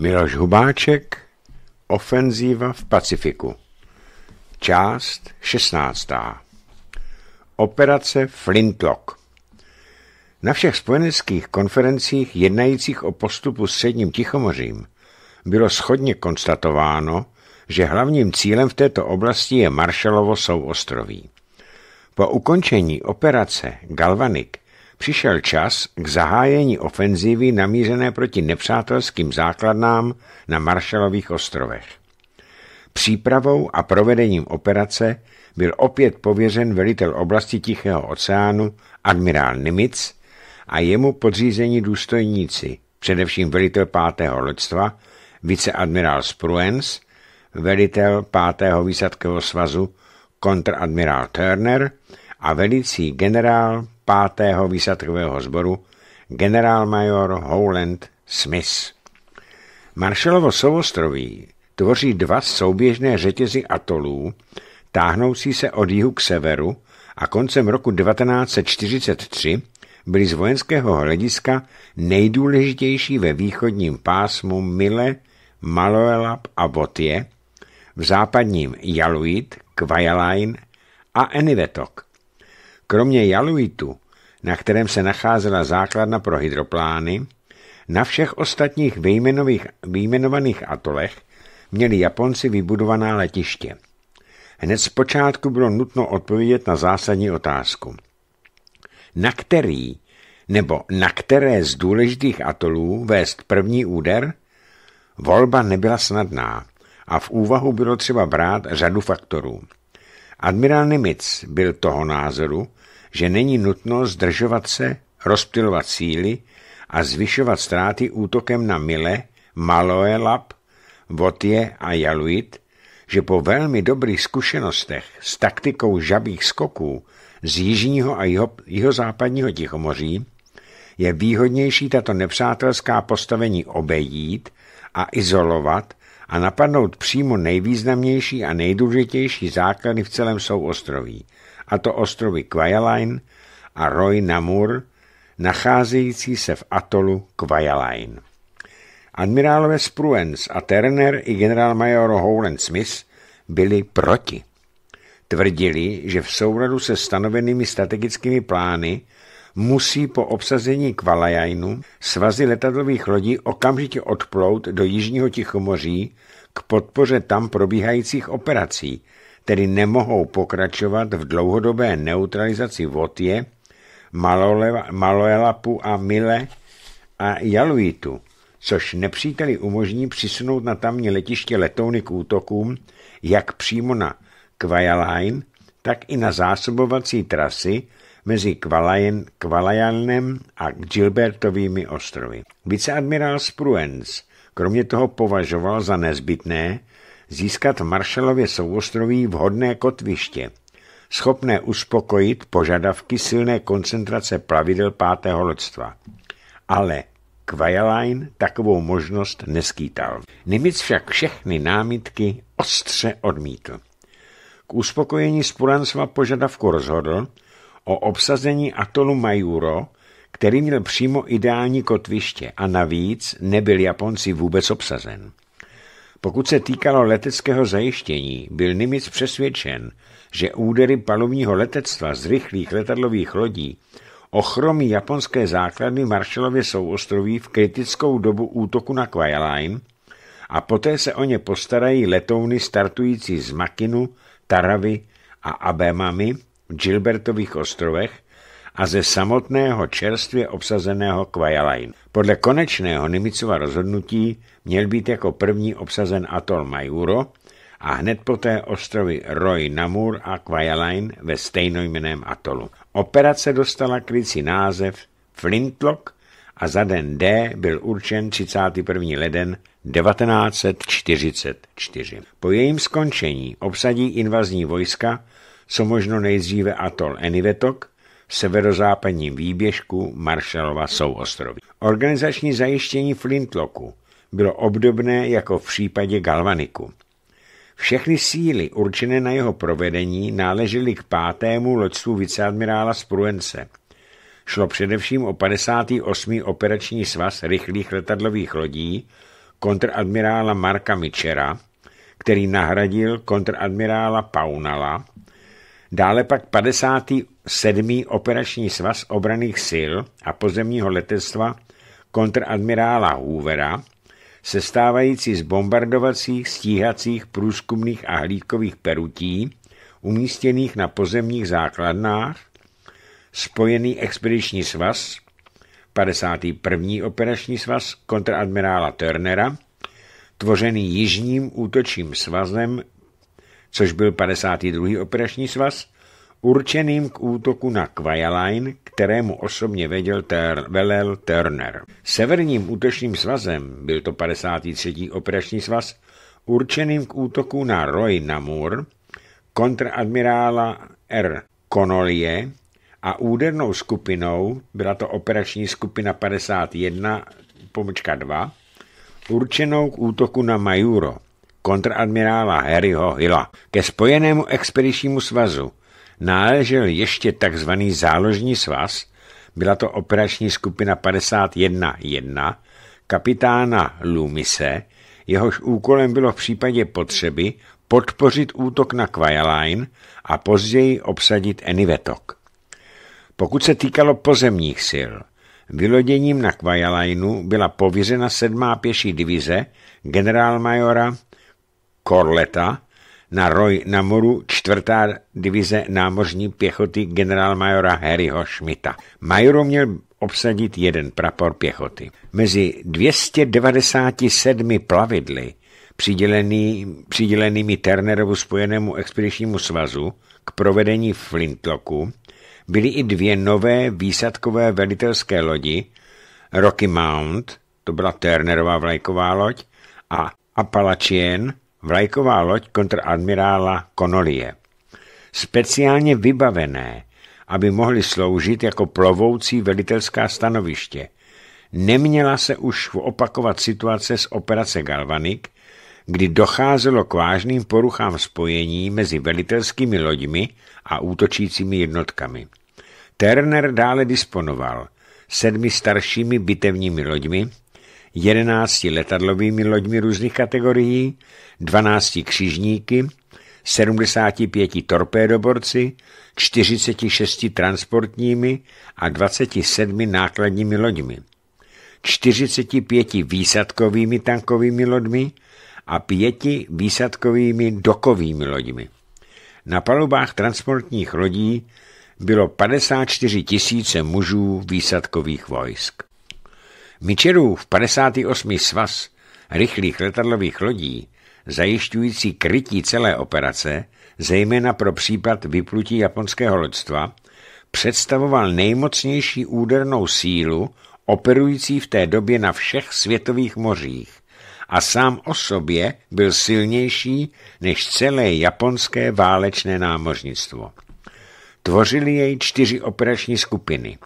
Miloš Hubáček Ofenzíva v Pacifiku Část 16. Operace Flintlock Na všech spojeneckých konferencích jednajících o postupu s středním Tichomořím bylo schodně konstatováno, že hlavním cílem v této oblasti je Marshallovo souostroví. Po ukončení operace Galvanik přišel čas k zahájení ofenzívy namířené proti nepřátelským základnám na Maršalových ostrovech. Přípravou a provedením operace byl opět pověřen velitel oblasti Tichého oceánu admirál Nimitz a jemu podřízení důstojníci, především velitel 5. loďstva, viceadmirál Spruens, velitel 5. výsadkého svazu kontradmirál Turner a velicí generál 5. výsadkového sboru generálmajor Howland Smith. Maršalovo souostroví tvoří dva souběžné řetězy atolů, táhnoucí se od jihu k severu a koncem roku 1943 byly z vojenského hlediska nejdůležitější ve východním pásmu Mille, Maloelab a Votie, v západním Jaluit, Kvajalain a Enivetok – Kromě jaluitu, na kterém se nacházela základna pro hydroplány, na všech ostatních výjmenovaných atolech měli Japonci vybudovaná letiště. Hned zpočátku bylo nutno odpovědět na zásadní otázku. Na který nebo na které z důležitých atolů vést první úder? Volba nebyla snadná a v úvahu bylo třeba brát řadu faktorů. Admirál Nimitz byl toho názoru, že není nutno zdržovat se, rozptilovat síly a zvyšovat ztráty útokem na Mile, Lab, Votie a Jaluit, že po velmi dobrých zkušenostech s taktikou žabých skoků z jižního a jeho, jihozápadního Tichomoří je výhodnější tato nepřátelská postavení obejít a izolovat a napadnout přímo nejvýznamnější a nejdůležitější základy v celém souostroví – a to ostrovy Kvajalajn a Roy Namur, nacházející se v atolu Kvajalajn. Admirálové Spruens a Turner i generálmajor Howland Smith byli proti. Tvrdili, že v souladu se stanovenými strategickými plány musí po obsazení Kvalajajnu svazy letadlových lodí okamžitě odplout do Jižního Tichomoří k podpoře tam probíhajících operací – tedy nemohou pokračovat v dlouhodobé neutralizaci Votie, Maloelapu a Mile a Jaluitu, což nepříteli umožní přisunout na tamní letiště letouny k útokům jak přímo na Kvajalajn, tak i na zásobovací trasy mezi Kvalajen, Kvalajanem a Gilbertovými ostrovy. Viceadmirál Spruens kromě toho považoval za nezbytné získat v Marshallově souostroví vhodné kotviště, schopné uspokojit požadavky silné koncentrace plavidel pátého loďstva. Ale Kvajaline takovou možnost neskýtal. Nimic však všechny námitky ostře odmítl. K uspokojení Spuransva požadavku rozhodl o obsazení atolu Majuro, který měl přímo ideální kotviště a navíc nebyl Japonci vůbec obsazen. Pokud se týkalo no leteckého zajištění, byl Nimitz přesvědčen, že údery palubního letectva z rychlých letadlových lodí ochromí japonské základny Marshallově souostroví v kritickou dobu útoku na Kvajalajn a poté se o ně postarají letouny startující z Makinu, Taravy a Abemami v Gilbertových ostrovech a ze samotného čerstvě obsazeného Kvajalajn. Podle konečného Nimicova rozhodnutí měl být jako první obsazen atol Majuro a hned poté ostrovy Roy Namur a Kwajalein ve stejnojmeném atolu. Operace dostala krycí název Flintlock a za den D byl určen 31. leden 1944. Po jejím skončení obsadí invazní vojska co možno nejdříve atol Enivetok severozápadním výběžku Marshallova souostroví. Organizační zajištění Flintlocku bylo obdobné jako v případě Galvaniku. Všechny síly určené na jeho provedení náležely k pátému loďstvu viceadmirála Spruence. Šlo především o 58. operační svaz rychlých letadlových lodí kontradmirála Marka Michera, který nahradil kontradmirála Paunala Dále pak 57. operační svaz obraných sil a pozemního letectva kontradmirála Hoovera, sestávající z bombardovacích, stíhacích, průzkumných a hlídkových perutí, umístěných na pozemních základnách, spojený expediční svaz, 51. operační svaz kontradmirála Turnera, tvořený jižním útočím svazem což byl 52. operační svaz, určeným k útoku na Kvajalajn, kterému osobně veděl ter, velel Turner. Severním útočným svazem byl to 53. operační svaz, určeným k útoku na Roy Namur, kontradmirála R. Konolie a údernou skupinou, byla to operační skupina 51 pomočka 2, určenou k útoku na Majuro kontraadmirála Harryho Hilla. Ke spojenému expedičnímu svazu náležel ještě tzv. záložní svaz, byla to operační skupina 51.1, kapitána Lumise, jehož úkolem bylo v případě potřeby podpořit útok na Kvajaline a později obsadit Enivetok. Pokud se týkalo pozemních sil, vyloděním na Kvajalajnu byla pověřena sedmá pěší divize generálmajora Korleta, na roj na moru čtvrtá divize námořní pěchoty generálmajora Harryho Schmidta. Majoru měl obsadit jeden prapor pěchoty. Mezi 297 plavidly přidělený, přidělenými Turnerovu spojenému expedičnímu svazu k provedení Flintlocku byly i dvě nové výsadkové velitelské lodi Rocky Mount, to byla Turnerova vlajková loď, a Appalachian, vlajková loď kontradmirála Konolie. Speciálně vybavené, aby mohly sloužit jako plovoucí velitelská stanoviště. Neměla se už opakovat situace z operace Galvanik, kdy docházelo k vážným poruchám spojení mezi velitelskými loďmi a útočícími jednotkami. Turner dále disponoval sedmi staršími bitevními loďmi, jedenácti letadlovými loďmi různých kategorií 12 křižníky, 75 torpédoborci, 46 transportními a 27 nákladními loďmi, 45 výsadkovými tankovými loďmi a 5 výsadkovými dokovými loďmi. Na palubách transportních lodí bylo 54 tisíce mužů výsadkových vojsk. Mičerův 58. svaz rychlých letadlových lodí zajišťující krytí celé operace, zejména pro případ vyplutí japonského loďstva, představoval nejmocnější údernou sílu operující v té době na všech světových mořích a sám o sobě byl silnější než celé japonské válečné námořnictvo. Tvořili jej čtyři operační skupiny.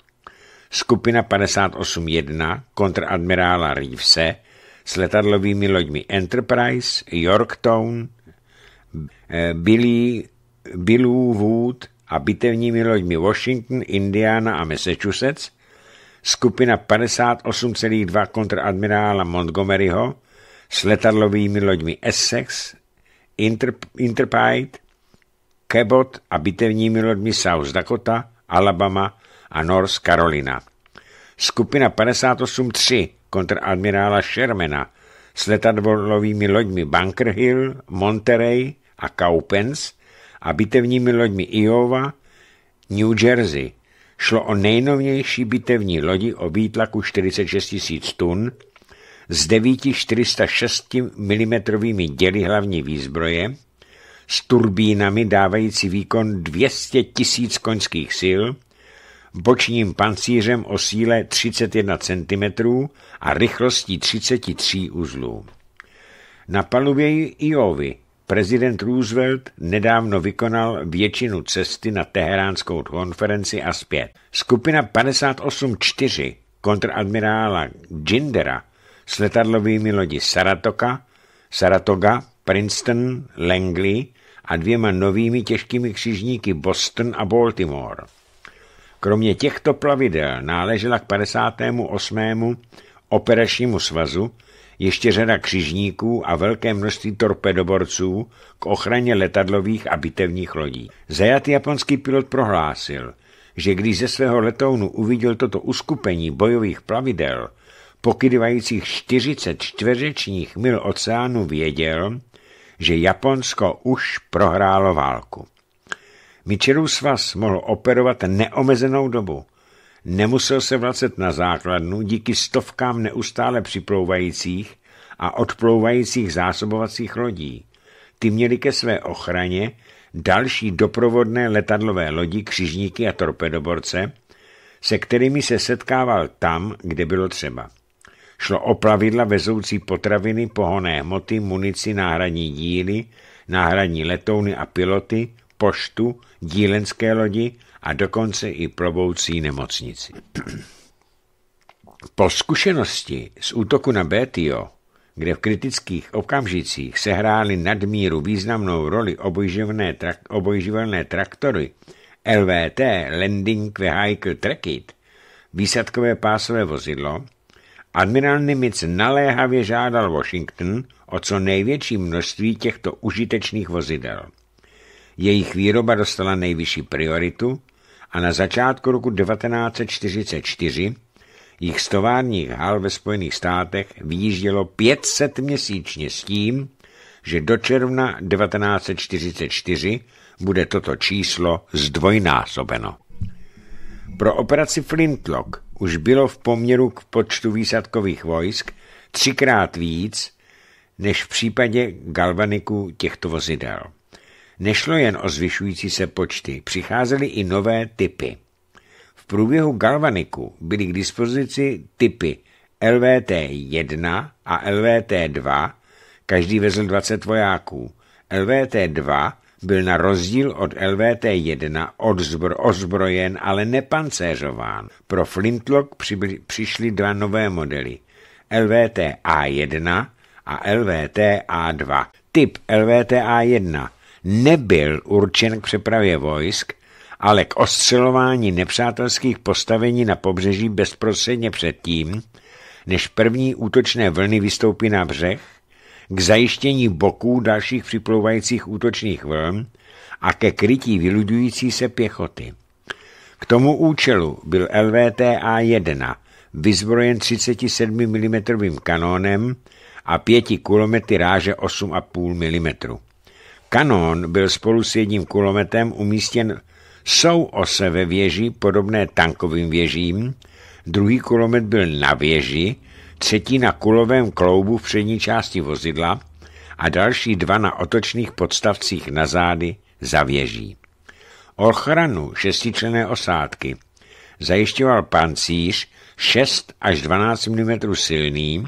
Skupina 58.1 kontradmirála Reevese, s letadlovými loďmi Enterprise, Yorktown, eh, Billy, Billu Wood a bitevními loďmi Washington, Indiana a Massachusetts, skupina 58,2 kontradmirála Montgomeryho s letadlovými loďmi Essex, Inter, Cabot a bitevními loďmi South Dakota, Alabama a North Carolina. Skupina 58.3 kontradmirála Shermana s letadlovými loďmi Bunker Hill, Monterey a Cowpens a bitevními loďmi Iowa, New Jersey. Šlo o nejnovější bitevní lodi o výtlaku 46 000 tun s 9 406 mm děly hlavní výzbroje, s turbínami dávající výkon 200 000 koňských sil, bočním pancířem o síle 31 cm a rychlostí 33 uzlů. Na palubě Iovy prezident Roosevelt nedávno vykonal většinu cesty na teheránskou konferenci a zpět. Skupina 584 kontradmirála Gindera s letadlovými lodi Saratoga, Saratoga, Princeton, Langley a dvěma novými těžkými křižníky Boston a Baltimore. Kromě těchto plavidel náležela k 58. operačnímu svazu ještě řada křižníků a velké množství torpedoborců k ochraně letadlových a bitevních lodí. Zajatý japonský pilot prohlásil, že když ze svého letounu uviděl toto uskupení bojových plavidel, pokydivajících 40 čtveřečních mil oceánu, věděl, že Japonsko už prohrálo válku. Mičerův svaz mohl operovat neomezenou dobu. Nemusel se vracet na základnu díky stovkám neustále připlouvajících a odplouvajících zásobovacích lodí. Ty měly ke své ochraně další doprovodné letadlové lodi, křižníky a torpedoborce, se kterými se setkával tam, kde bylo třeba. Šlo o plavidla vezoucí potraviny, pohoné hmoty, munici, náhradní díly, náhradní letouny a piloty, poštu, dílenské lodi a dokonce i plovoucí nemocnici. Po zkušenosti z útoku na Betio, kde v kritických okamžicích sehrály nadmíru významnou roli obojživelné, trak, obojživelné traktory LVT Landing Vehicle Trekit, výsadkové pásové vozidlo, admirál Nimitz naléhavě žádal Washington o co největší množství těchto užitečných vozidel – jejich výroba dostala nejvyšší prioritu a na začátku roku 1944 jich z továrních hal ve Spojených státech výjíždělo 500 měsíčně s tím, že do června 1944 bude toto číslo zdvojnásobeno. Pro operaci Flintlock už bylo v poměru k počtu výsadkových vojsk třikrát víc než v případě galvaniku těchto vozidel. Nešlo jen o zvyšující se počty, přicházely i nové typy. V průběhu galvaniku byly k dispozici typy LVT-1 a LVT-2, každý vezl 20 vojáků. LVT-2 byl na rozdíl od LVT-1 odzbr- ozbrojen, ale nepancéřován. Pro Flintlock přibli- přišly dva nové modely LVT A1 a LVT A2. Typ LVT A1 nebyl určen k přepravě vojsk, ale k ostřelování nepřátelských postavení na pobřeží bezprostředně předtím, než první útočné vlny vystoupí na břeh, k zajištění boků dalších připlouvajících útočných vln a ke krytí vyludující se pěchoty. K tomu účelu byl LVTA-1 vyzbrojen 37 mm kanónem a 5 kulomety ráže 8,5 mm. Kanón byl spolu s jedním kulometem umístěn sou ose ve věži podobné tankovým věžím, druhý kulomet byl na věži, třetí na kulovém kloubu v přední části vozidla a další dva na otočných podstavcích na zády za věží. Ochranu šestičlené osádky zajišťoval pancíř 6 až 12 mm silný,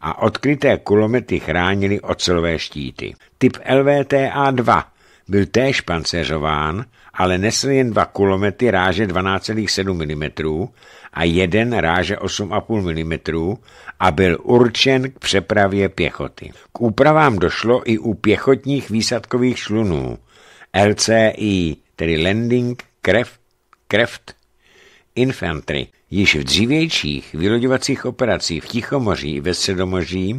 a odkryté kulomety chránily ocelové štíty. Typ LVTA-2 byl též pancéřován, ale nesl jen dva kulomety ráže 12,7 mm a jeden ráže 8,5 mm a byl určen k přepravě pěchoty. K úpravám došlo i u pěchotních výsadkových člunů LCI, tedy landing, craft. Infantry již v dřívějších vyloďovacích operacích v Tichomoří i ve Středomoří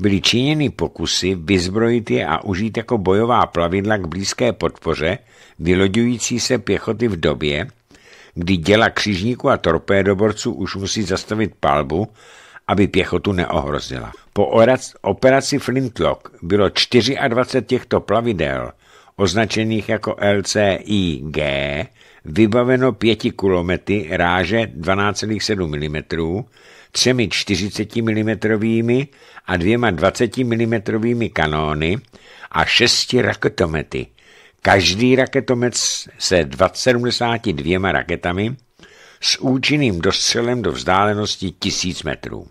byly činěny pokusy vyzbrojit je a užít jako bojová plavidla k blízké podpoře vyloďující se pěchoty v době, kdy děla křižníků a torpédoborců už musí zastavit palbu, aby pěchotu neohrozila. Po operaci Flintlock bylo 24 těchto plavidel – označených jako LCIG, vybaveno pěti kulomety ráže 12,7 mm, třemi 40 mm a dvěma 20 mm kanóny a šesti raketomety. Každý raketomet se 72 raketami s účinným dostřelem do vzdálenosti 1000 metrů.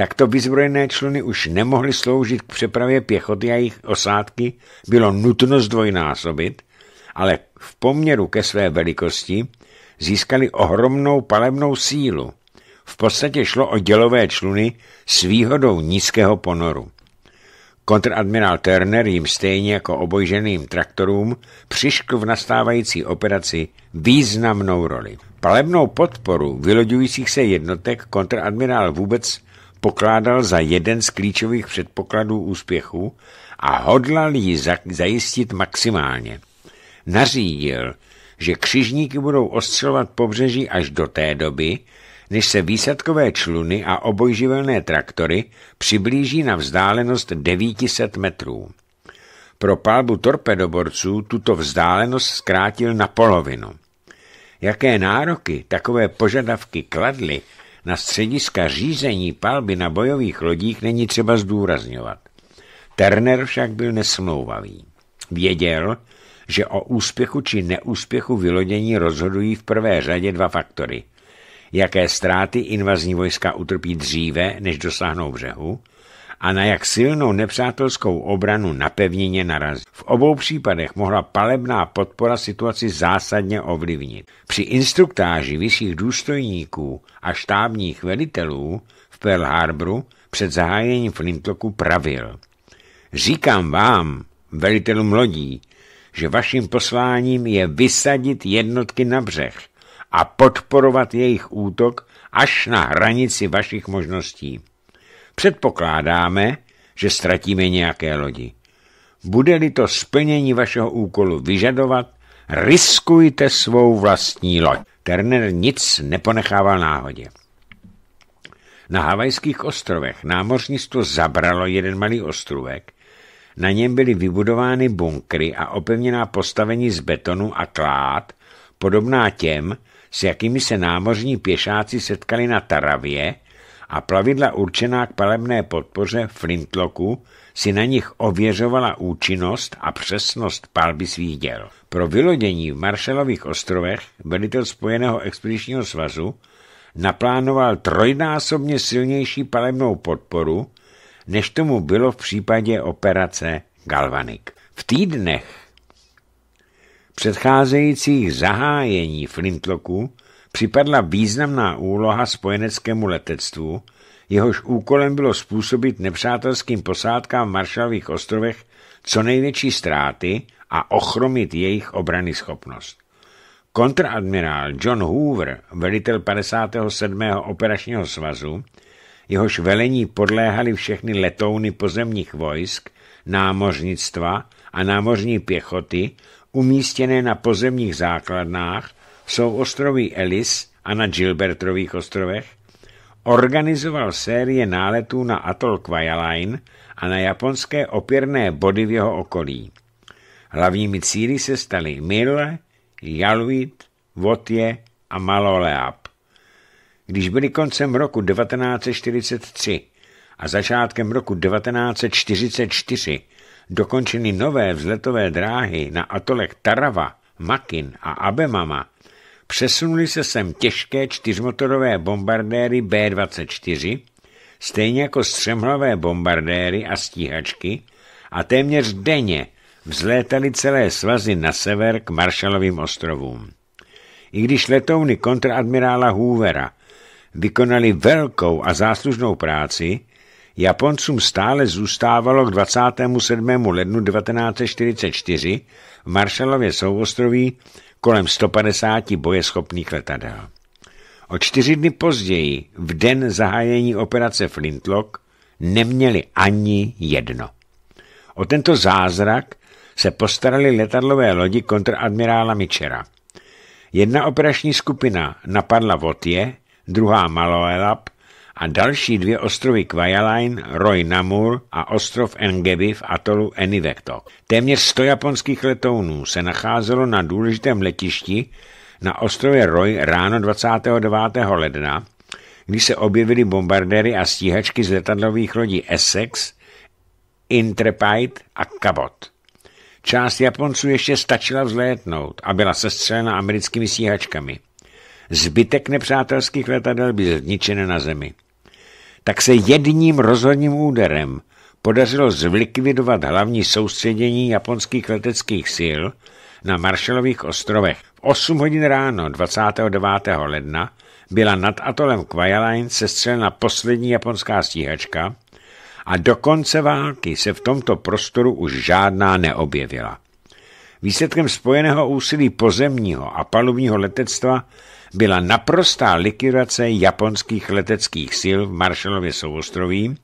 Takto vyzbrojené čluny už nemohly sloužit k přepravě pěchoty a jejich osádky bylo nutno zdvojnásobit, ale v poměru ke své velikosti získali ohromnou palebnou sílu. V podstatě šlo o dělové čluny s výhodou nízkého ponoru. Kontradmirál Turner jim stejně jako obojženým traktorům přiškl v nastávající operaci významnou roli. Palebnou podporu vyloďujících se jednotek kontradmirál vůbec pokládal za jeden z klíčových předpokladů úspěchu a hodlal ji zajistit maximálně. Nařídil, že křižníky budou ostřelovat pobřeží až do té doby, než se výsadkové čluny a obojživelné traktory přiblíží na vzdálenost 900 metrů. Pro palbu torpedoborců tuto vzdálenost zkrátil na polovinu. Jaké nároky takové požadavky kladly na střediska řízení palby na bojových lodích není třeba zdůrazňovat. Turner však byl nesmlouvavý. Věděl, že o úspěchu či neúspěchu vylodění rozhodují v prvé řadě dva faktory. Jaké ztráty invazní vojska utrpí dříve, než dosáhnou břehu, a na jak silnou nepřátelskou obranu na pevnině narazí. V obou případech mohla palebná podpora situaci zásadně ovlivnit. Při instruktáži vyšších důstojníků a štábních velitelů v Pearl Harboru před zahájením Flintlocku pravil. Říkám vám, velitelům lodí, že vaším posláním je vysadit jednotky na břeh a podporovat jejich útok až na hranici vašich možností. Předpokládáme, že ztratíme nějaké lodi. Bude-li to splnění vašeho úkolu vyžadovat, riskujte svou vlastní loď. Turner nic neponechával náhodě. Na havajských ostrovech námořnictvo zabralo jeden malý ostrovek, na něm byly vybudovány bunkry a opevněná postavení z betonu a klád, podobná těm, s jakými se námořní pěšáci setkali na Taravě a plavidla určená k palebné podpoře Flintlocku si na nich ověřovala účinnost a přesnost palby svých děl. Pro vylodění v Maršalových ostrovech velitel Spojeného expedičního svazu naplánoval trojnásobně silnější palebnou podporu, než tomu bylo v případě operace Galvanik. V týdnech předcházejících zahájení Flintlocku připadla významná úloha spojeneckému letectvu, jehož úkolem bylo způsobit nepřátelským posádkám v Maršalových ostrovech co největší ztráty a ochromit jejich obrany schopnost. Kontradmirál John Hoover, velitel 57. operačního svazu, jehož velení podléhali všechny letouny pozemních vojsk, námořnictva a námořní pěchoty, umístěné na pozemních základnách jsou ostroví Ellis a na Gilbertových ostrovech, organizoval série náletů na atol Kvajalain a na japonské opěrné body v jeho okolí. Hlavními cíly se staly Mille, Jaluit, Votje a Maloleap. Když byly koncem roku 1943 a začátkem roku 1944 dokončeny nové vzletové dráhy na atolech Tarava, Makin a Abemama, Přesunuli se sem těžké čtyřmotorové bombardéry B-24, stejně jako střemhlavé bombardéry a stíhačky a téměř denně vzlétaly celé svazy na sever k Maršalovým ostrovům. I když letouny kontradmirála Hoovera vykonali velkou a záslužnou práci, Japoncům stále zůstávalo k 27. lednu 1944 v Maršalově souostroví kolem 150 bojeschopných letadel. O čtyři dny později, v den zahájení operace Flintlock, neměli ani jedno. O tento zázrak se postarali letadlové lodi kontradmirála Michera. Jedna operační skupina napadla Votje, druhá Maloelap a další dvě ostrovy Kvajaline, Roy Namur a ostrov Engebi v atolu Enivekto. Téměř 100 japonských letounů se nacházelo na důležitém letišti na ostrově Roy ráno 29. ledna, kdy se objevily bombardéry a stíhačky z letadlových lodí Essex, Intrepide a Cabot. Část Japonců ještě stačila vzlétnout a byla sestřelena americkými stíhačkami. Zbytek nepřátelských letadel byl zničen na zemi tak se jedním rozhodným úderem podařilo zlikvidovat hlavní soustředění japonských leteckých sil na Marshallových ostrovech. V 8 hodin ráno 29. ledna byla nad atolem Kwajalein sestřelena poslední japonská stíhačka a do konce války se v tomto prostoru už žádná neobjevila. Výsledkem spojeného úsilí pozemního a palubního letectva byla naprostá likvidace japonských leteckých sil v Marshallově souostroví,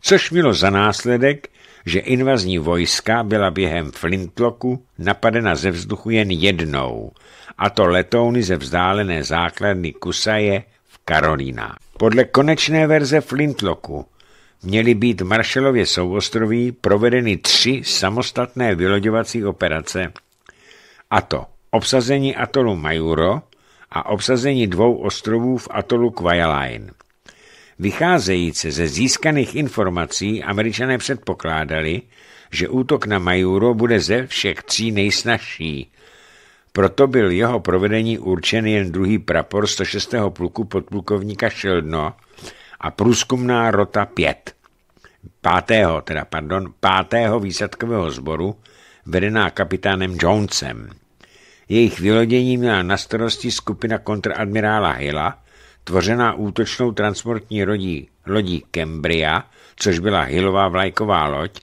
což mělo za následek, že invazní vojska byla během Flintlocku napadena ze vzduchu jen jednou, a to letouny ze vzdálené základny Kusaje v Karolína. Podle konečné verze Flintlocku měly být v Marshallově souostroví provedeny tři samostatné vyloďovací operace, a to obsazení atolu Majuro, a obsazení dvou ostrovů v atolu Kvajalajn. Vycházejíce ze získaných informací američané předpokládali, že útok na Majuro bude ze všech tří nejsnažší. Proto byl jeho provedení určen jen druhý prapor 106. pluku podplukovníka Šeldno a průzkumná rota 5. 5. teda, pardon, 5. výsadkového sboru, vedená kapitánem Jonesem. Jejich vylodění měla na starosti skupina kontradmirála Hilla, tvořená útočnou transportní lodí, lodí Cambria, což byla Hillová vlajková loď,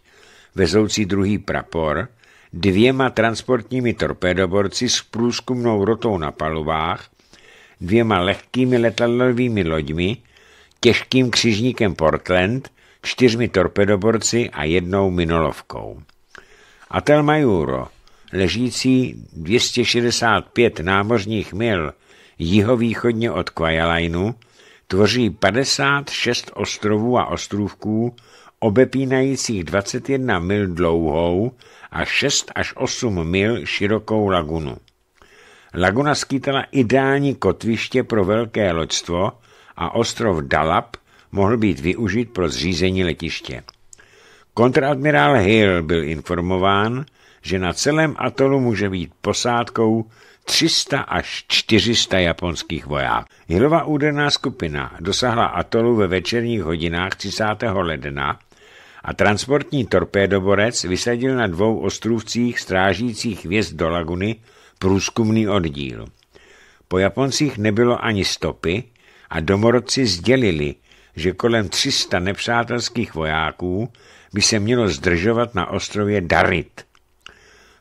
vezoucí druhý prapor, dvěma transportními torpédoborci s průzkumnou rotou na palubách, dvěma lehkými letadlovými loďmi, těžkým křižníkem Portland, čtyřmi torpedoborci a jednou minolovkou. Atel Majuro, ležící 265 námořních mil jihovýchodně od Kvajalajnu, tvoří 56 ostrovů a ostrůvků, obepínajících 21 mil dlouhou a 6 až 8 mil širokou lagunu. Laguna skýtala ideální kotviště pro velké loďstvo a ostrov Dalap mohl být využit pro zřízení letiště. Kontradmirál Hill byl informován, že na celém atolu může být posádkou 300 až 400 japonských vojáků. Hrova úderná skupina dosáhla atolu ve večerních hodinách 30. ledna a transportní torpédoborec vysadil na dvou ostrůvcích strážících hvězd do laguny průzkumný oddíl. Po Japoncích nebylo ani stopy a domorodci sdělili, že kolem 300 nepřátelských vojáků by se mělo zdržovat na ostrově Darit –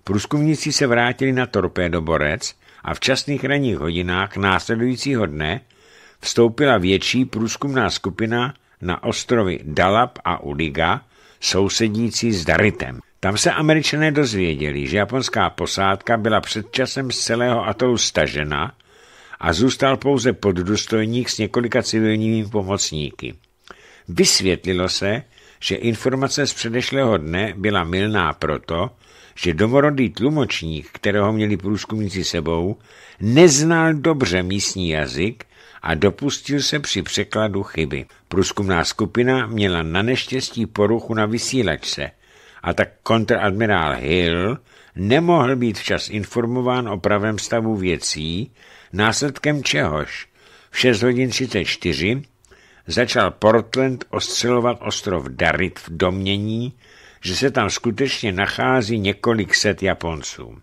Průzkumníci se vrátili na torpédoborec a v časných ranních hodinách následujícího dne vstoupila větší průzkumná skupina na ostrovy Dalab a Uliga, sousedící s Daritem. Tam se američané dozvěděli, že japonská posádka byla před časem z celého atolu stažena a zůstal pouze poddůstojník s několika civilními pomocníky. Vysvětlilo se, že informace z předešlého dne byla milná proto, že domorodý tlumočník, kterého měli průzkumníci sebou, neznal dobře místní jazyk a dopustil se při překladu chyby. Průzkumná skupina měla na neštěstí poruchu na vysílačce a tak kontradmirál Hill nemohl být včas informován o pravém stavu věcí, následkem čehož v 6 hodin 34 začal Portland oscilovat ostrov Darit v domění, že se tam skutečně nachází několik set Japonců.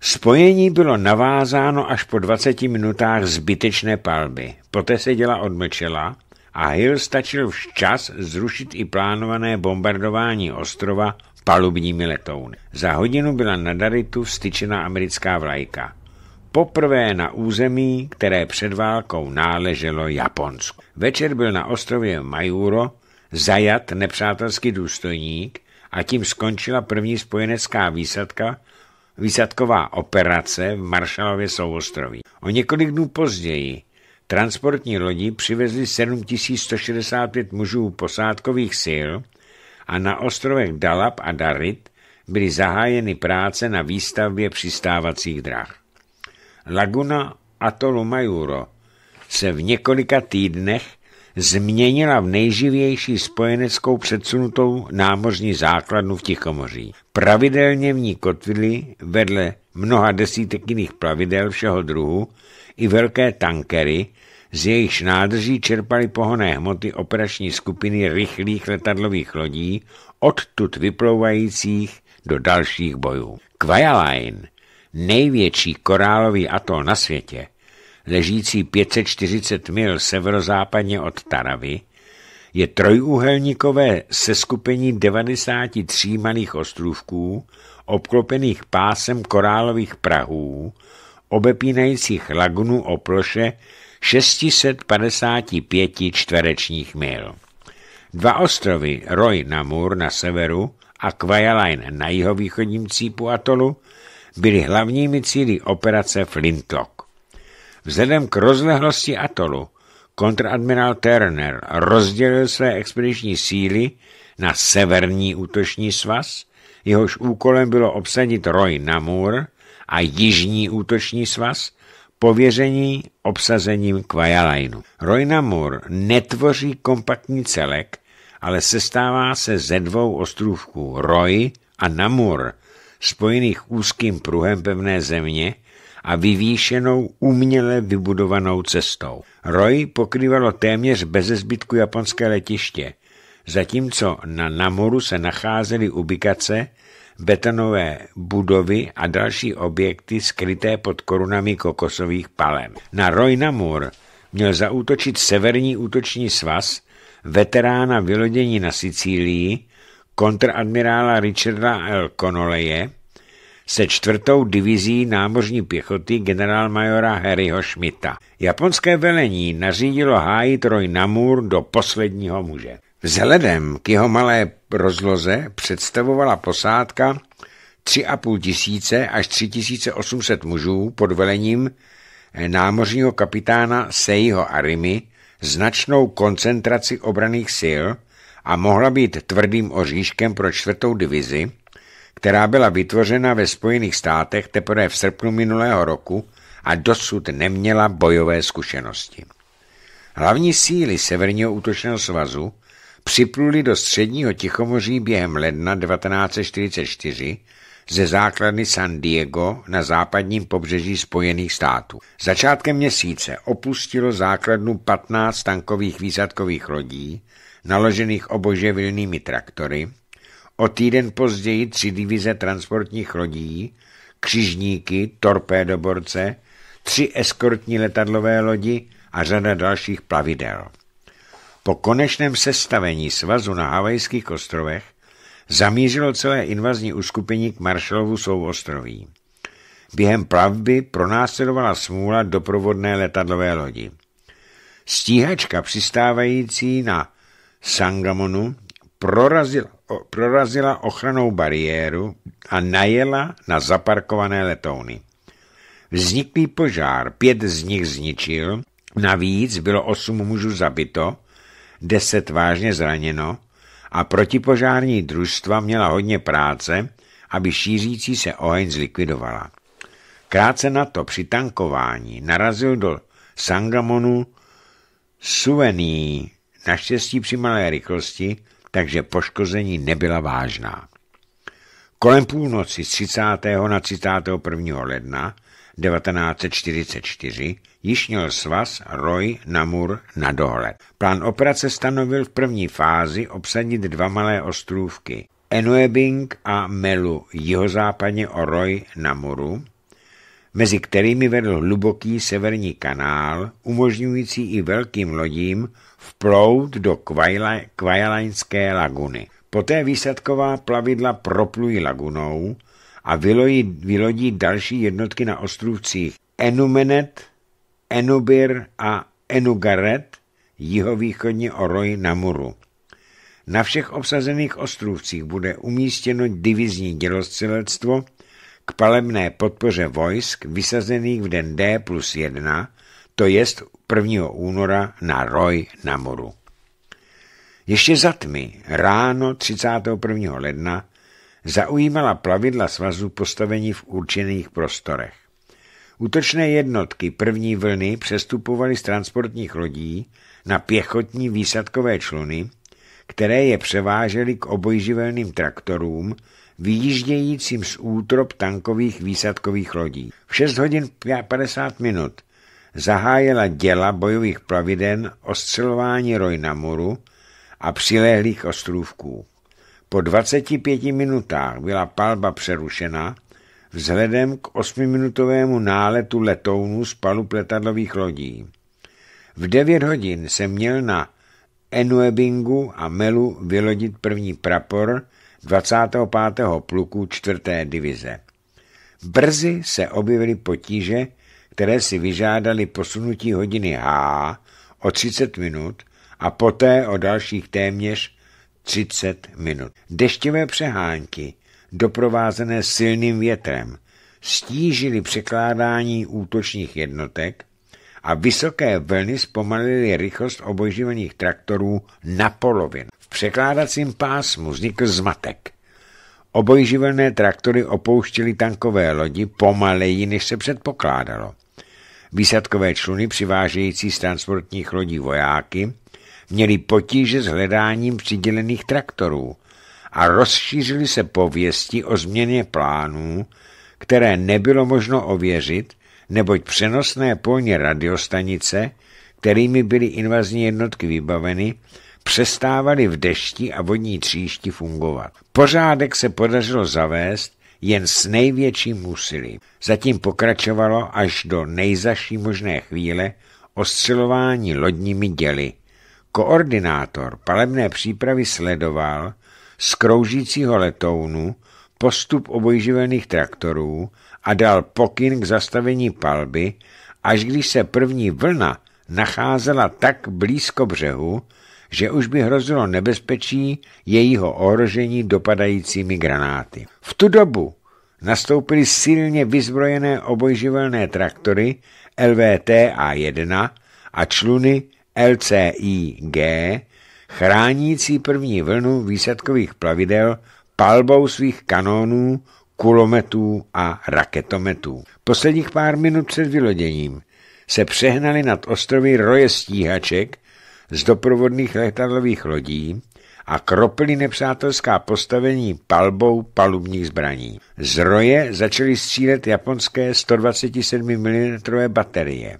Spojení bylo navázáno až po 20 minutách zbytečné palby. Poté se děla odmlčela a Hill stačil včas zrušit i plánované bombardování ostrova palubními letouny. Za hodinu byla na Daritu vstyčena americká vlajka. Poprvé na území, které před válkou náleželo Japonsku. Večer byl na ostrově Majuro zajat nepřátelský důstojník, a tím skončila první spojenecká výsadka, výsadková operace v Maršalově souostroví. O několik dnů později transportní lodi přivezli 7165 mužů posádkových sil a na ostrovech Dalab a Darit byly zahájeny práce na výstavbě přistávacích drah. Laguna Atolu Majuro se v několika týdnech změnila v nejživější spojeneckou předsunutou námořní základnu v Tichomoří. Pravidelně v ní kotvily vedle mnoha desítek jiných plavidel všeho druhu i velké tankery, z jejichž nádrží čerpali pohonné hmoty operační skupiny rychlých letadlových lodí odtud vyplouvajících do dalších bojů. Kvajalajn, největší korálový atol na světě, ležící 540 mil severozápadně od Taravy, je trojúhelníkové seskupení 93 malých ostrůvků, obklopených pásem korálových prahů, obepínajících lagunu o ploše 655 čtverečních mil. Dva ostrovy, Roy Namur na severu a Kvajalajn na jihovýchodním cípu atolu, byly hlavními cíly operace Flintlock. Vzhledem k rozlehlosti atolu kontradmirál Turner rozdělil své expediční síly na severní útoční svaz, jehož úkolem bylo obsadit Roy Namur a jižní útoční svaz, pověření obsazením Kvajalajnu. Roy Namur netvoří kompaktní celek, ale sestává se ze dvou ostrůvků Roy a Namur, spojených úzkým pruhem pevné země, a vyvýšenou uměle vybudovanou cestou. Roy pokrývalo téměř bez zbytku japonské letiště, zatímco na Namoru se nacházely ubikace, betonové budovy a další objekty skryté pod korunami kokosových palem. Na Roy Namur měl zaútočit severní útoční svaz, veterána vylodění na Sicílii, kontradmirála Richarda L. Connolleye, se čtvrtou divizí námořní pěchoty generálmajora Harryho Schmidta. Japonské velení nařídilo hájit Roy Namur do posledního muže. Vzhledem k jeho malé rozloze představovala posádka 3,5 tisíce až 3800 mužů pod velením eh, námořního kapitána Seiho Arimi značnou koncentraci obraných sil a mohla být tvrdým oříškem pro čtvrtou divizi, která byla vytvořena ve Spojených státech teprve v srpnu minulého roku a dosud neměla bojové zkušenosti. Hlavní síly Severního útočného svazu připluli do středního Tichomoří během ledna 1944 ze základny San Diego na západním pobřeží Spojených států. Začátkem měsíce opustilo základnu 15 tankových výsadkových lodí, naložených oboževilnými traktory, O týden později tři divize transportních lodí, křižníky, torpédoborce, tři eskortní letadlové lodi a řada dalších plavidel. Po konečném sestavení svazu na Havajských ostrovech zamířilo celé invazní uskupení k Marshallovu souostroví. Během plavby pronásledovala smůla doprovodné letadlové lodi. Stíhačka přistávající na Sangamonu prorazila prorazila ochranou bariéru a najela na zaparkované letouny. Vzniklý požár pět z nich zničil, navíc bylo osm mužů zabito, deset vážně zraněno a protipožární družstva měla hodně práce, aby šířící se oheň zlikvidovala. Krátce na to při tankování narazil do Sangamonu Suvený, naštěstí při malé rychlosti, takže poškození nebyla vážná. Kolem půlnoci 30. na 31. ledna 1944 již měl svaz Roy Namur na dohled. Plán operace stanovil v první fázi obsadit dva malé ostrůvky Enuebing a Melu jihozápadně o Roy Namuru, mezi kterými vedl hluboký severní kanál, umožňující i velkým lodím vplout do Kvajlajnské laguny. Poté výsadková plavidla proplují lagunou a vylojí, vylodí další jednotky na ostrovcích Enumenet, Enubir a Enugaret jihovýchodně Oroj na Muru. Na všech obsazených ostrovcích bude umístěno divizní dělostřelectvo k palebné podpoře vojsk vysazených v den D plus 1, to jest 1. února na Roy na moru. Ještě za tmy, ráno 31. ledna, zaujímala plavidla svazu postavení v určených prostorech. Útočné jednotky první vlny přestupovaly z transportních lodí na pěchotní výsadkové čluny, které je převážely k obojživelným traktorům, vyjíždějícím z útrop tankových výsadkových lodí. V 6 hodin 50 minut zahájila děla bojových plavidel, na Rojnamoru a přilehlých ostrůvků. Po 25 minutách byla palba přerušena vzhledem k 8-minutovému náletu letounů z palub letadlových lodí. V 9 hodin se měl na Enuebingu a Melu vylodit první prapor 25. pluku 4. divize. Brzy se objevily potíže které si vyžádali posunutí hodiny H o 30 minut a poté o dalších téměř 30 minut. Deštivé přehánky, doprovázené silným větrem, stížily překládání útočních jednotek a vysoké vlny zpomalily rychlost obojživelných traktorů na polovinu. V překládacím pásmu vznikl zmatek. Obojživelné traktory opouštěly tankové lodi pomaleji, než se předpokládalo. Výsadkové čluny přivážející z transportních lodí vojáky měli potíže s hledáním přidělených traktorů a rozšířily se pověsti o změně plánů, které nebylo možno ověřit, neboť přenosné polně radiostanice, kterými byly invazní jednotky vybaveny, přestávaly v dešti a vodní tříšti fungovat. Pořádek se podařilo zavést jen s největším úsilím. Zatím pokračovalo až do nejzaší možné chvíle oscilování lodními děly. Koordinátor palebné přípravy sledoval z kroužícího letounu postup obojživelných traktorů a dal pokyn k zastavení palby, až když se první vlna nacházela tak blízko břehu, že už by hrozilo nebezpečí jejího ohrožení dopadajícími granáty. V tu dobu nastoupily silně vyzbrojené obojživelné traktory LVT A1 a čluny LCIG, chránící první vlnu výsadkových plavidel palbou svých kanónů, kulometů a raketometů. Posledních pár minut před vyloděním se přehnali nad ostrovy roje stíhaček, z doprovodných letadlových lodí a kropily nepřátelská postavení palbou palubních zbraní. Z roje začaly střílet japonské 127 mm baterie.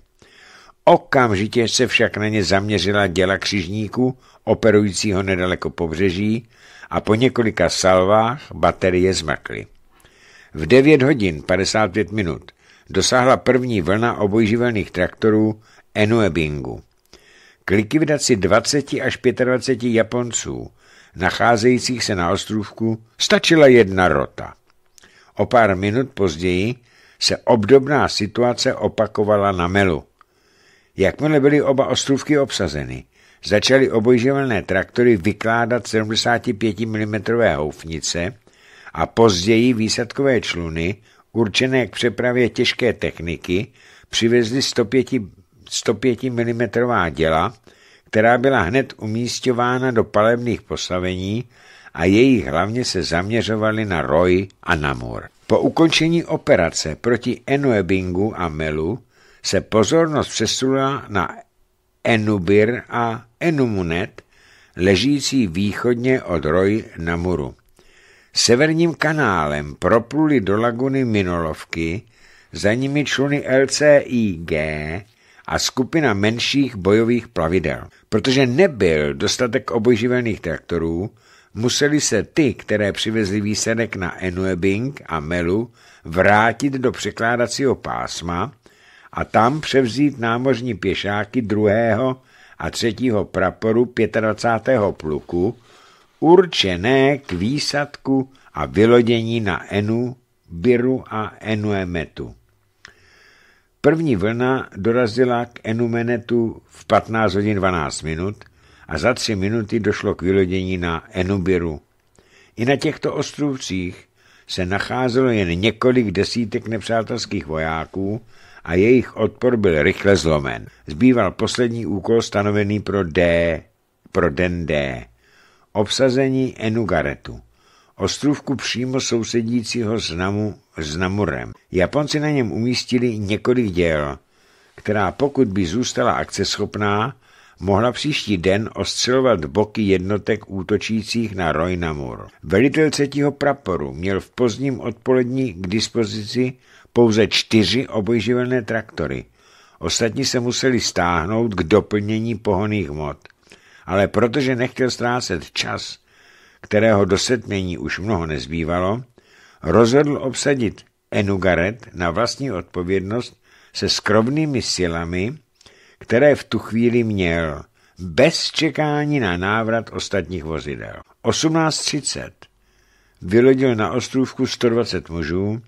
Okamžitě se však na ně zaměřila děla křižníku, operujícího nedaleko pobřeží, a po několika salvách baterie zmakly. V 9 hodin 55 minut dosáhla první vlna obojživelných traktorů Enuebingu k likvidaci 20 až 25 Japonců, nacházejících se na ostrůvku, stačila jedna rota. O pár minut později se obdobná situace opakovala na Melu. Jakmile byly oba ostrůvky obsazeny, začaly obojživelné traktory vykládat 75 mm houfnice a později výsadkové čluny, určené k přepravě těžké techniky, přivezly 105 105 mm děla, která byla hned umístěvána do palebných postavení a jejich hlavně se zaměřovaly na Roy a Namur. Po ukončení operace proti Enuebingu a Melu se pozornost přesunula na Enubir a Enumunet, ležící východně od Roy Namuru. Severním kanálem propluli do laguny Minolovky, za nimi čluny LCIG, a skupina menších bojových plavidel. Protože nebyl dostatek obojživelných traktorů, museli se ty, které přivezli výsadek na Enuebing a Melu, vrátit do překládacího pásma a tam převzít námořní pěšáky druhého a třetího praporu 25. pluku, určené k výsadku a vylodění na Enu, Biru a Enuemetu. První vlna dorazila k Enumenetu v 15 hodin 12 minut a za tři minuty došlo k vylodění na Enubiru. I na těchto ostrovcích se nacházelo jen několik desítek nepřátelských vojáků a jejich odpor byl rychle zlomen. Zbýval poslední úkol stanovený pro D, pro den D, obsazení Enugaretu ostrůvku přímo sousedícího znamu s Namurem. Japonci na něm umístili několik děl, která pokud by zůstala akceschopná, mohla příští den ostřelovat boky jednotek útočících na Namur. Velitel třetího praporu měl v pozdním odpolední k dispozici pouze čtyři obojživelné traktory. Ostatní se museli stáhnout k doplnění pohoných mod. Ale protože nechtěl ztrácet čas, kterého do setmění už mnoho nezbývalo, rozhodl obsadit Enugaret na vlastní odpovědnost se skromnými silami, které v tu chvíli měl, bez čekání na návrat ostatních vozidel. 18.30 vylodil na ostrůvku 120 mužů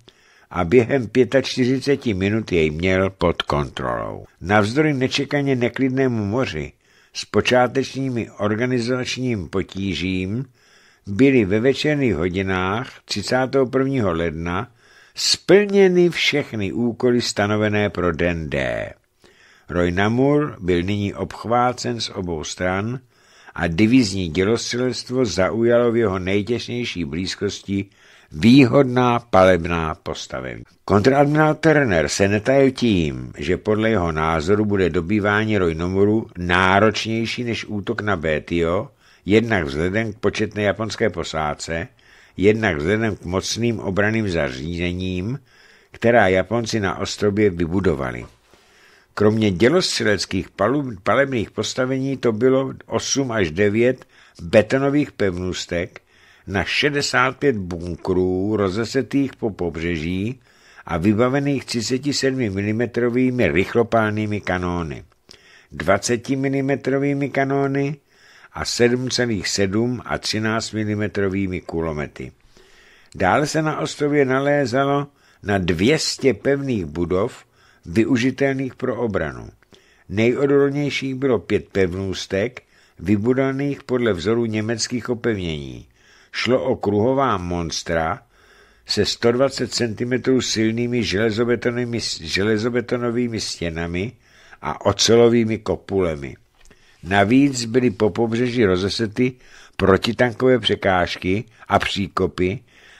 a během 45 minut jej měl pod kontrolou. Navzdory nečekaně neklidnému moři s počátečními organizačním potížím byly ve večerných hodinách 31. ledna splněny všechny úkoly stanovené pro den D. Roy Namur byl nyní obchvácen z obou stran a divizní dělostřelstvo zaujalo v jeho nejtěsnější blízkosti výhodná palebná postavení. Kontradmiral Turner se netajil tím, že podle jeho názoru bude dobývání Roy Namuru náročnější než útok na Betio jednak vzhledem k početné japonské posádce, jednak vzhledem k mocným obraným zařízením, která Japonci na ostrově vybudovali. Kromě dělostřeleckých palebných postavení to bylo 8 až 9 betonových pevnůstek na 65 bunkrů rozesetých po pobřeží a vybavených 37 mm rychlopálnými kanóny, 20 mm kanóny, a 7,7 a 13 mm kulomety. Dále se na ostrově nalézalo na 200 pevných budov využitelných pro obranu. Nejodolnějších bylo pět pevnůstek, vybudovaných podle vzoru německých opevnění. Šlo o kruhová monstra se 120 cm silnými železobetonovými stěnami a ocelovými kopulemi. Navíc byly po pobřeží rozesety protitankové překážky a příkopy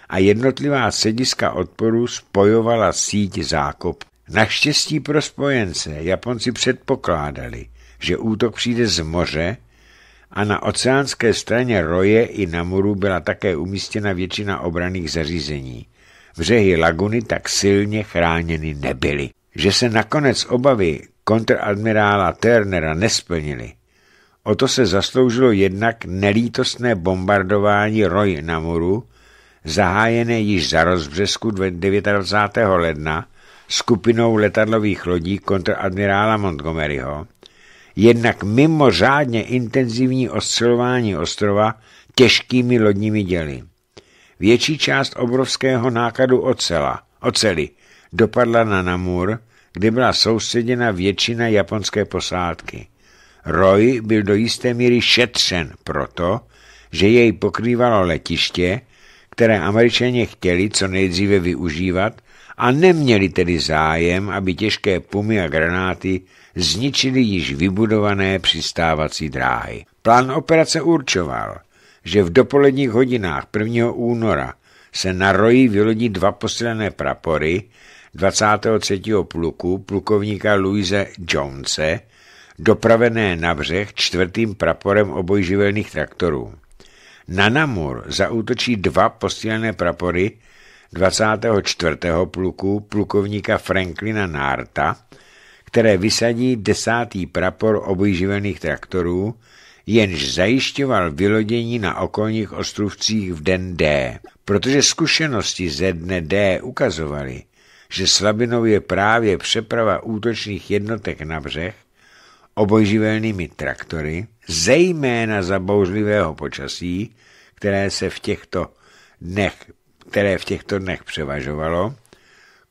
a jednotlivá sediska odporu spojovala síť zákop. Naštěstí pro spojence Japonci předpokládali, že útok přijde z moře a na oceánské straně roje i na muru byla také umístěna většina obraných zařízení. Břehy laguny tak silně chráněny nebyly. Že se nakonec obavy kontradmirála Turnera nesplnily, O to se zasloužilo jednak nelítostné bombardování Roy na Muru, zahájené již za rozbřesku 29. ledna skupinou letadlových lodí kontradmirála Montgomeryho, jednak mimořádně intenzivní oscilování ostrova těžkými lodními děly. Větší část obrovského nákladu ocela, oceli dopadla na Namur, kde byla soustředěna většina japonské posádky. Roy byl do jisté míry šetřen proto, že jej pokrývalo letiště, které američané chtěli co nejdříve využívat a neměli tedy zájem, aby těžké pumy a granáty zničily již vybudované přistávací dráhy. Plán operace určoval, že v dopoledních hodinách 1. února se na roji vylodí dva posílené prapory 23. pluku plukovníka Louise Jonese dopravené na břeh čtvrtým praporem obojživelných traktorů. Na Namur zaútočí dva posílené prapory 24. pluku plukovníka Franklina Nárta, které vysadí desátý prapor obojživelných traktorů, jenž zajišťoval vylodění na okolních ostrovcích v den D, protože zkušenosti ze dne D ukazovaly, že slabinou je právě přeprava útočných jednotek na břeh, obojživelnými traktory, zejména za bouřlivého počasí, které se v těchto dnech, které v těchto dnech převažovalo,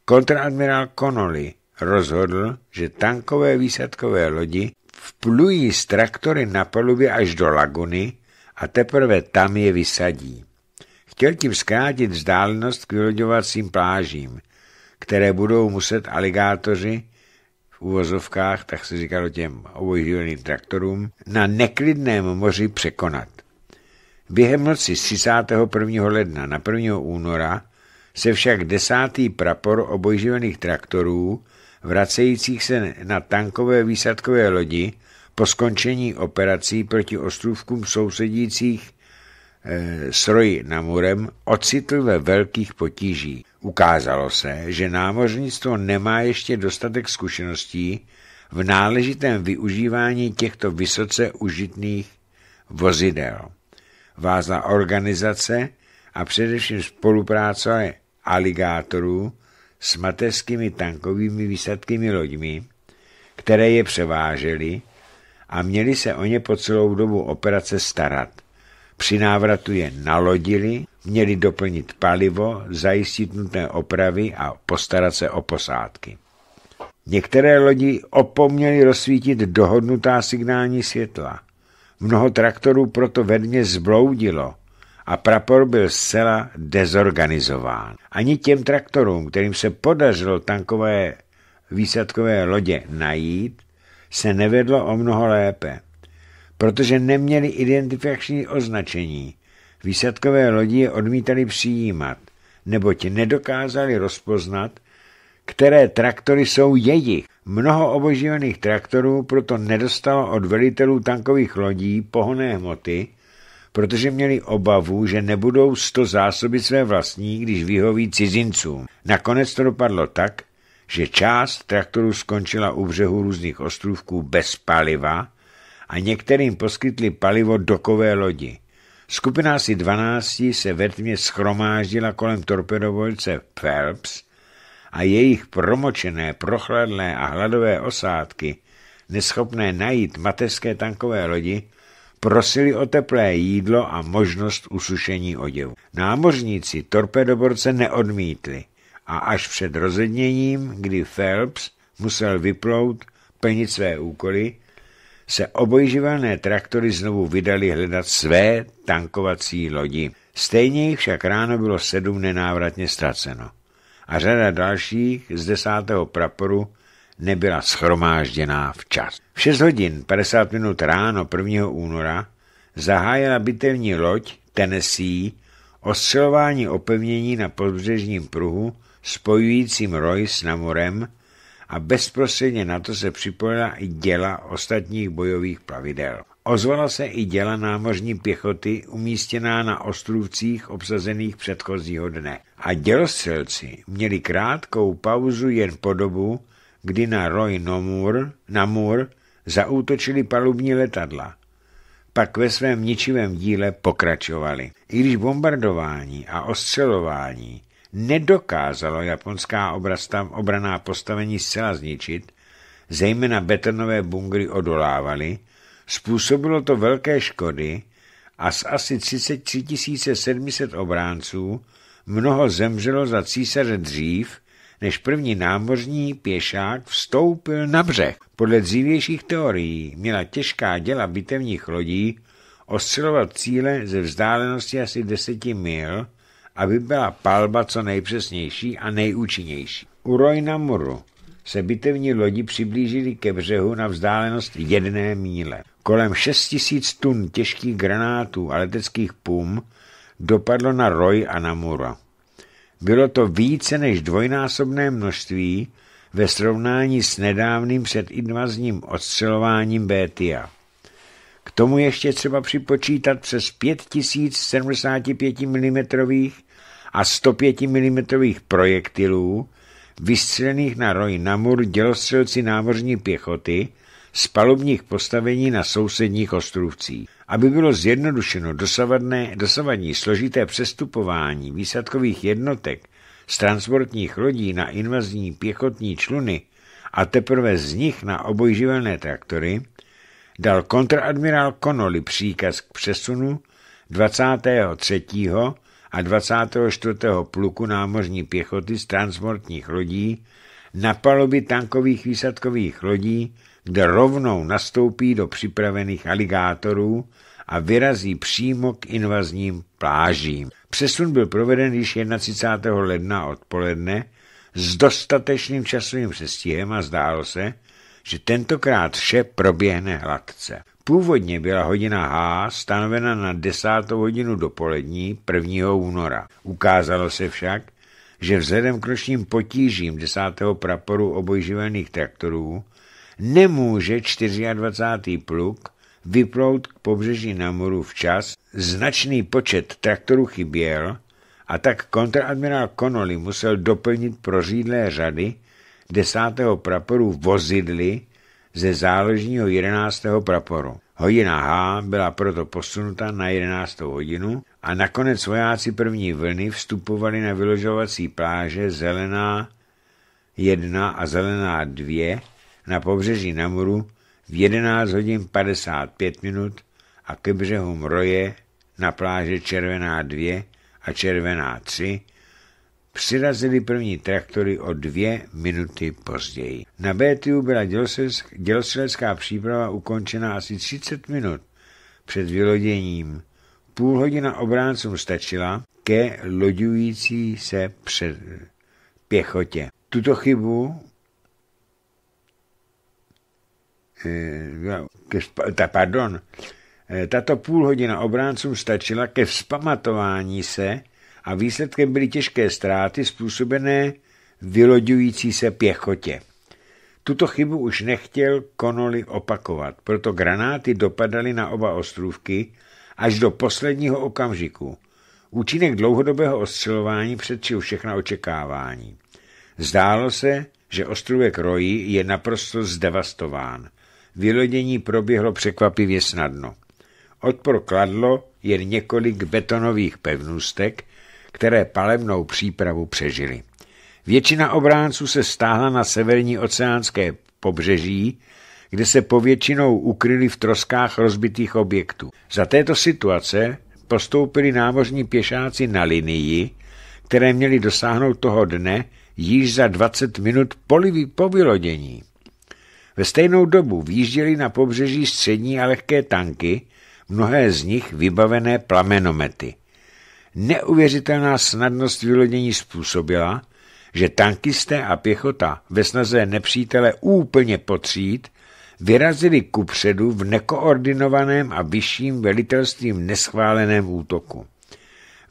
kontraadmirál Connolly rozhodl, že tankové výsadkové lodi vplují z traktory na palubě až do laguny a teprve tam je vysadí. Chtěl tím zkrátit vzdálenost k vyloďovacím plážím, které budou muset aligátoři v tak se říkalo těm obojživelným traktorům, na neklidném moři překonat. Během noci 31. ledna na 1. února se však desátý prapor obojživených traktorů, vracejících se na tankové výsadkové lodi po skončení operací proti ostrůvkům sousedících Eh, s roji na Murem ocitl ve velkých potíží. Ukázalo se, že námořnictvo nemá ještě dostatek zkušeností v náležitém využívání těchto vysoce užitných vozidel. Vázla organizace a především spolupráce aligátorů s mateřskými tankovými výsadkými loďmi, které je převážely a měli se o ně po celou dobu operace starat – při návratu je nalodili, měli doplnit palivo, zajistit nutné opravy a postarat se o posádky. Některé lodi opomněly rozsvítit dohodnutá signální světla. Mnoho traktorů proto vedně zbloudilo a prapor byl zcela dezorganizován. Ani těm traktorům, kterým se podařilo tankové výsadkové lodě najít, se nevedlo o mnoho lépe protože neměli identifikační označení. Výsadkové lodi je odmítali přijímat, neboť nedokázali rozpoznat, které traktory jsou jejich. Mnoho obožívaných traktorů proto nedostalo od velitelů tankových lodí pohonné hmoty, protože měli obavu, že nebudou sto zásobit své vlastní, když vyhoví cizincům. Nakonec to dopadlo tak, že část traktorů skončila u břehu různých ostrůvků bez paliva, a některým poskytli palivo dokové lodi. Skupina asi 12 se ve tmě schromáždila kolem torpedovojce Phelps a jejich promočené, prochladlé a hladové osádky, neschopné najít mateřské tankové lodi, prosili o teplé jídlo a možnost usušení oděvu. Námořníci torpedoborce neodmítli a až před rozedněním, kdy Phelps musel vyplout, plnit své úkoly, se obojživelné traktory znovu vydali hledat své tankovací lodi. Stejně jich však ráno bylo sedm nenávratně ztraceno a řada dalších z desátého praporu nebyla schromážděná včas. V 6 hodin 50 minut ráno 1. února zahájila bitevní loď Tennessee ostřelování opevnění na podbřežním pruhu spojujícím Royce s Namurem a bezprostředně na to se připojila i děla ostatních bojových plavidel. Ozvala se i děla námořní pěchoty umístěná na ostrůvcích obsazených předchozího dne. A dělostřelci měli krátkou pauzu jen po dobu, kdy na Roy Nomur, na zaútočili palubní letadla. Pak ve svém ničivém díle pokračovali. I když bombardování a ostřelování nedokázalo japonská obraná postavení zcela zničit, zejména betonové bungry odolávaly, způsobilo to velké škody a z asi 33 700 obránců mnoho zemřelo za císaře dřív, než první námořní pěšák vstoupil na břeh. Podle dřívějších teorií měla těžká děla bitevních lodí ostřelovat cíle ze vzdálenosti asi 10 mil, aby byla palba co nejpřesnější a nejúčinnější. U Rojnamoru se bitevní lodi přiblížili ke břehu na vzdálenost jedné míle. Kolem 6000 tun těžkých granátů a leteckých pum dopadlo na Roj a na Bylo to více než dvojnásobné množství ve srovnání s nedávným předinvazním odstřelováním Bétia. K tomu ještě třeba připočítat přes 5075 mm a 105 mm projektilů vystřelených na roj Namur dělostřelci námořní pěchoty z palubních postavení na sousedních ostrovcích. Aby bylo zjednodušeno dosavadné, dosavadní složité přestupování výsadkových jednotek z transportních lodí na invazní pěchotní čluny a teprve z nich na obojživelné traktory, dal kontradmirál Connolly příkaz k přesunu 23 a 24. pluku námořní pěchoty z transportních lodí na paloby tankových výsadkových lodí, kde rovnou nastoupí do připravených aligátorů a vyrazí přímo k invazním plážím. Přesun byl proveden již 31. ledna odpoledne s dostatečným časovým přestihem a zdálo se, že tentokrát vše proběhne hladce. Původně byla hodina H stanovena na desátou hodinu dopolední 1. února. Ukázalo se však, že vzhledem k ročním potížím desátého praporu obojživelných traktorů nemůže 24. pluk vyplout k pobřeží námoru včas, značný počet traktorů chyběl a tak kontradmirál Connolly musel doplnit prořídlé řady desátého praporu vozidly ze záložního 11. praporu. Hodina H byla proto posunuta na 11. hodinu a nakonec vojáci první vlny vstupovali na vyložovací pláže Zelená 1 a Zelená 2 na pobřeží Namuru v 11 hodin 55 minut a ke břehům Roje na pláže Červená 2 a Červená 3 Přirazili první traktory o dvě minuty později. Na BTU byla dělostřelecká příprava ukončena asi 30 minut před vyloděním. Půl hodina obráncům stačila ke loďující se před pěchotě. Tuto chybu eh, ta, pardon, eh, tato půl hodina obráncům stačila ke vzpamatování se a výsledkem byly těžké ztráty způsobené vyloďující se pěchotě. Tuto chybu už nechtěl Konoli opakovat, proto granáty dopadaly na oba ostrůvky až do posledního okamžiku. Účinek dlouhodobého ostřelování předčil všechna očekávání. Zdálo se, že ostrůvek Roji je naprosto zdevastován. Vylodění proběhlo překvapivě snadno. Odpor kladlo jen několik betonových pevnůstek, které palebnou přípravu přežily. Většina obránců se stáhla na severní oceánské pobřeží, kde se povětšinou ukryli v troskách rozbitých objektů. Za této situace postoupili námořní pěšáci na linii, které měli dosáhnout toho dne již za 20 minut po vylodění. Ve stejnou dobu výjížděli na pobřeží střední a lehké tanky, mnohé z nich vybavené plamenomety neuvěřitelná snadnost vylodění způsobila, že tankisté a pěchota ve snaze nepřítele úplně potřít vyrazili kupředu v nekoordinovaném a vyšším velitelstvím neschváleném útoku.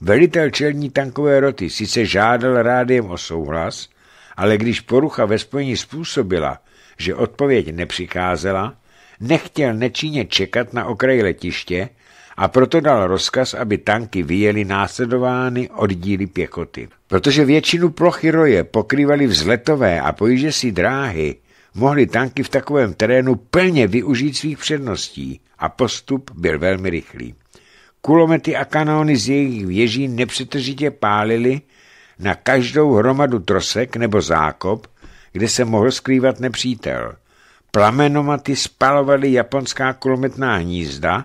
Velitel čelní tankové roty sice žádal rádiem o souhlas, ale když porucha ve spojení způsobila, že odpověď nepřikázela, nechtěl nečině čekat na okraji letiště, a proto dal rozkaz, aby tanky vyjeli následovány oddíly pěchoty. Protože většinu plochy roje pokrývaly vzletové a pojížděcí dráhy, mohly tanky v takovém terénu plně využít svých předností a postup byl velmi rychlý. Kulomety a kanóny z jejich věží nepřetržitě pálily na každou hromadu trosek nebo zákop, kde se mohl skrývat nepřítel. Plamenomaty spalovaly japonská kulometná hnízda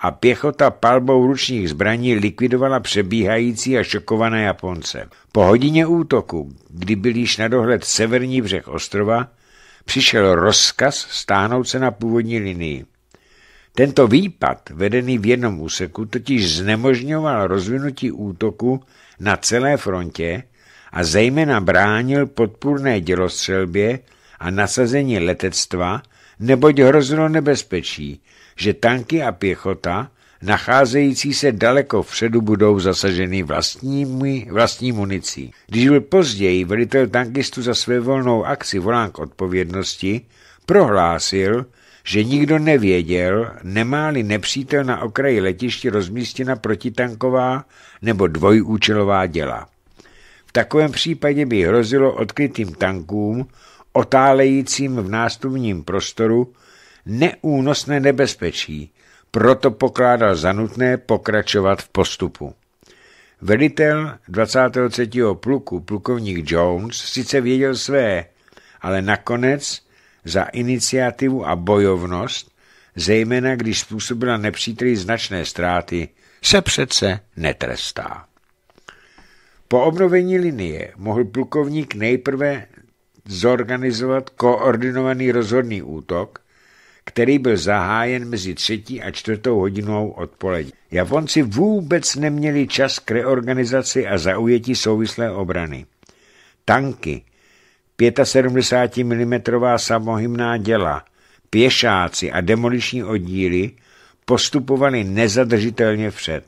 a pěchota palbou ručních zbraní likvidovala přebíhající a šokované Japonce. Po hodině útoku, kdy byl již na dohled severní břeh ostrova, přišel rozkaz stáhnout se na původní linii. Tento výpad, vedený v jednom úseku, totiž znemožňoval rozvinutí útoku na celé frontě a zejména bránil podpůrné dělostřelbě a nasazení letectva, neboť hrozilo nebezpečí, že tanky a pěchota, nacházející se daleko vpředu, budou zasaženy vlastními, vlastní municí. Když byl později velitel tankistu za své volnou akci volán k odpovědnosti, prohlásil, že nikdo nevěděl, nemá-li nepřítel na okraji letiště rozmístěna protitanková nebo dvojúčelová děla. V takovém případě by hrozilo odkrytým tankům, otálejícím v nástupním prostoru neúnosné nebezpečí, proto pokládal za nutné pokračovat v postupu. Velitel 23. pluku, plukovník Jones, sice věděl své, ale nakonec za iniciativu a bojovnost, zejména když způsobila nepříteli značné ztráty, se přece netrestá. Po obnovení linie mohl plukovník nejprve zorganizovat koordinovaný rozhodný útok, který byl zahájen mezi třetí a čtvrtou hodinou odpolední. Japonci vůbec neměli čas k reorganizaci a zaujetí souvislé obrany. Tanky, 75 mm samohymná děla, pěšáci a demoliční oddíly postupovali nezadržitelně vpřed.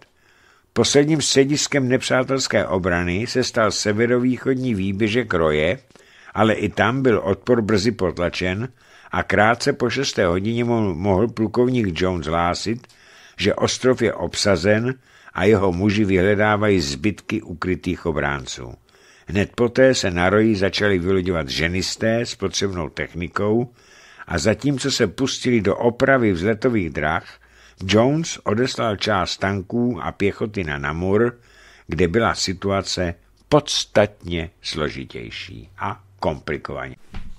Posledním střediskem nepřátelské obrany se stal severovýchodní výběžek Roje, ale i tam byl odpor brzy potlačen a krátce po šesté hodině mohl plukovník Jones hlásit, že ostrov je obsazen a jeho muži vyhledávají zbytky ukrytých obránců. Hned poté se na roji začali vyloďovat ženisté s potřebnou technikou a zatímco se pustili do opravy vzletových drah, Jones odeslal část tanků a pěchoty na Namur, kde byla situace podstatně složitější a komplikovanější.